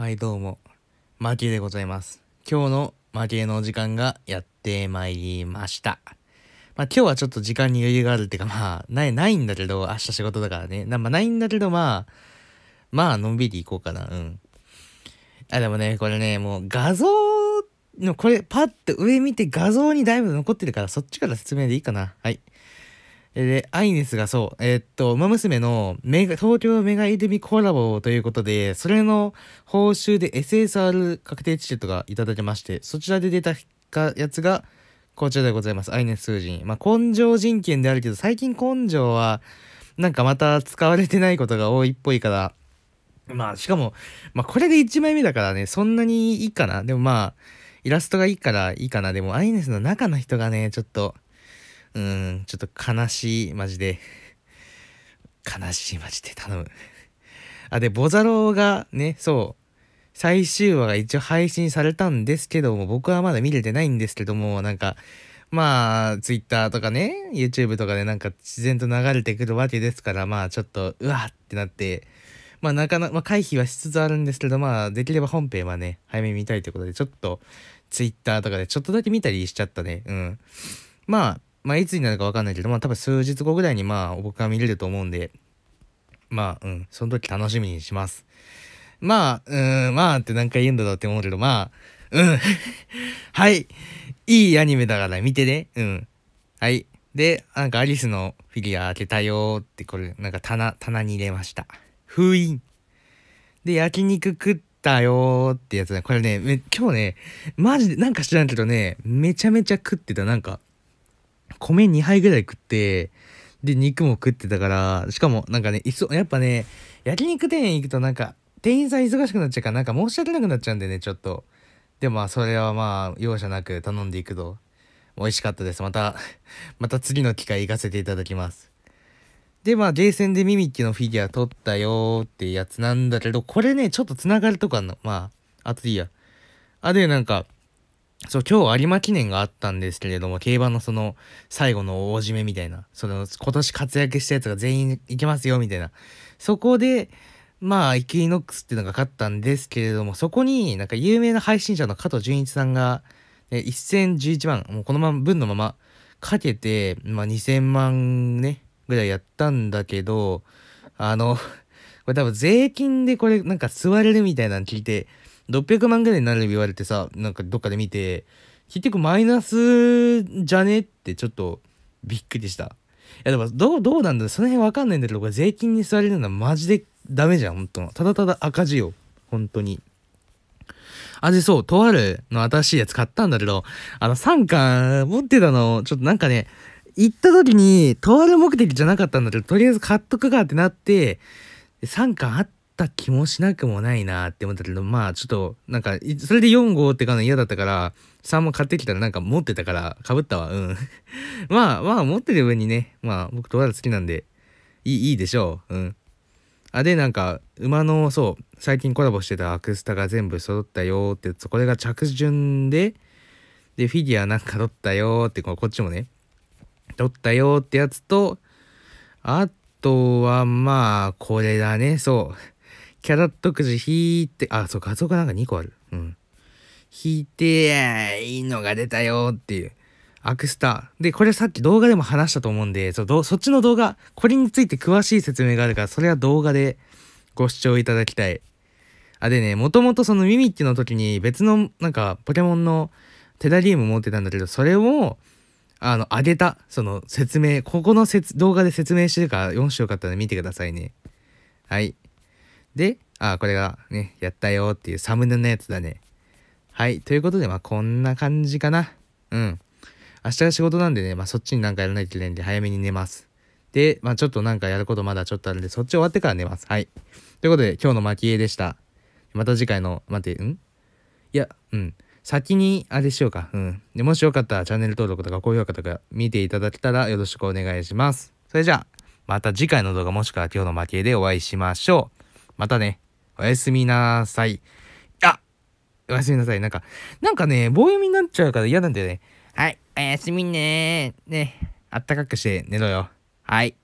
はいどうも、マキでございます。今日のマキのお時間がやってまいりました。まあ今日はちょっと時間に余裕があるっていうかまあない、ないんだけど、明日仕事だからね。なまあ、ないんだけどまあ、まあのんびり行こうかな、うん。あ、でもね、これね、もう画像の、これパッと上見て画像にだいぶ残ってるからそっちから説明でいいかな。はい。で、アイネスがそう、えー、っと、ウマ娘のメガ、東京メガイデミコラボということで、それの報酬で SSR 確定チケットがいただけまして、そちらで出たやつが、こちらでございます。アイネス数人。まあ、根性人権であるけど、最近根性は、なんかまた使われてないことが多いっぽいから、まあ、しかも、まあ、これで1枚目だからね、そんなにいいかな。でもまあ、イラストがいいからいいかな。でも、アイネスの中の人がね、ちょっと、うん、ちょっと悲しい、マジで。悲しい、マジで頼む。あ、で、ボザロがね、そう、最終話が一応配信されたんですけども、僕はまだ見れてないんですけども、なんか、まあ、Twitter とかね、YouTube とかでなんか自然と流れてくるわけですから、まあちょっと、うわってなって、まあなかなか、まあ、回避はしつつあるんですけど、まあできれば本編はね、早めに見たいということで、ちょっと Twitter とかでちょっとだけ見たりしちゃったね。うん。まあ、まあ、いつになるか分かんないけど、まあ、多分数日後ぐらいに、まあ、僕は見れると思うんで、まあ、うん、その時楽しみにします。まあ、うん、まあって何回言うんだろうって思うけど、まあ、うん。はい。いいアニメだから見てね。うん。はい。で、なんかアリスのフィギュア開けたよーって、これ、なんか棚、棚に入れました。封印。で、焼肉食ったよーってやつね。これね、今日ね、マジで、なんか知らんけどね、めちゃめちゃ食ってた。なんか、米2杯ぐらい食って、で、肉も食ってたから、しかもなんかね、いそ、やっぱね、焼肉店行くとなんか、店員さん忙しくなっちゃうから、なんか申し訳なくなっちゃうんでね、ちょっと。でもまあ、それはまあ、容赦なく頼んでいくと、美味しかったです。また、また次の機会行かせていただきます。で、まあ、ゲーセンでミミッキュのフィギュア取ったよーってやつなんだけど、これね、ちょっと繋がるとかの、まあ、あとでいいや。あ、で、なんか、そう、今日有馬記念があったんですけれども、競馬のその、最後の大締めみたいな、その、今年活躍したやつが全員行けますよ、みたいな。そこで、まあ、イクイノックスっていうのが勝ったんですけれども、そこになんか有名な配信者の加藤純一さんが、ね、1011万、もうこのまま、分のままかけて、まあ2000万ね、ぐらいやったんだけど、あのこれ多分税金でこれなんか座れるみたいなの聞いて、600万ぐらいになる言われてさ、なんかどっかで見て、結局マイナスじゃねってちょっとびっくりした。いやでもどう、どうなんだその辺わかんないんだけど、税金に吸われるのはマジでダメじゃん、本当ただただ赤字よ。本当に。あ、で、そう、とあるの新しいやつ買ったんだけど、あの3巻持ってたの、ちょっとなんかね、行った時に、とある目的じゃなかったんだけど、とりあえず買っとくかってなって、3巻あって、った気もしなくもないなって思ったけど、まあちょっと、なんか、それで4号ってかの嫌だったから、3も買ってきたらなんか持ってたから、かぶったわ。うん。まあまあ持ってる分にね、まあ僕とわら好きなんで、いい、いいでしょう。うん。あ、で、なんか、馬の、そう、最近コラボしてたアクスタが全部揃ったよって、そこれが着順で、で、フィギュアなんか取ったよって、こっちもね、取ったよってやつと、あとは、まあ、これだね。そう。キャラットくじ引いて、あ、そう、画像がなんか2個ある。うん。引いて、いいのが出たよっていう。アクスター。で、これさっき動画でも話したと思うんで、そそっちの動画、これについて詳しい説明があるから、それは動画でご視聴いただきたい。あ、でね、もともとそのミミッキの時に別の、なんか、ポケモンのテダリウム持ってたんだけど、それを、あの、あげた、その説明、ここの動画で説明してるから、4種よかったら見てくださいね。はい。で、あ、これがね、やったよっていうサムネのやつだね。はい。ということで、まあ、こんな感じかな。うん。明日が仕事なんでね、まあ、そっちになんかやらないといけないんで、早めに寝ます。で、まあ、ちょっとなんかやることまだちょっとあるんで、そっち終わってから寝ます。はい。ということで、今日の巻絵でした。また次回の、待って、んいや、うん。先に、あれしようか。うん。で、もしよかったら、チャンネル登録とか高評価とか見ていただけたらよろしくお願いします。それじゃあ、また次回の動画もしくは今日の負けでお会いしましょう。またね。おやすみなさい。あおやすみなさい。なんか、なんかね、棒読みになっちゃうから嫌なんだよね。はい。おやすみねね。あったかくして寝ろよ。はい。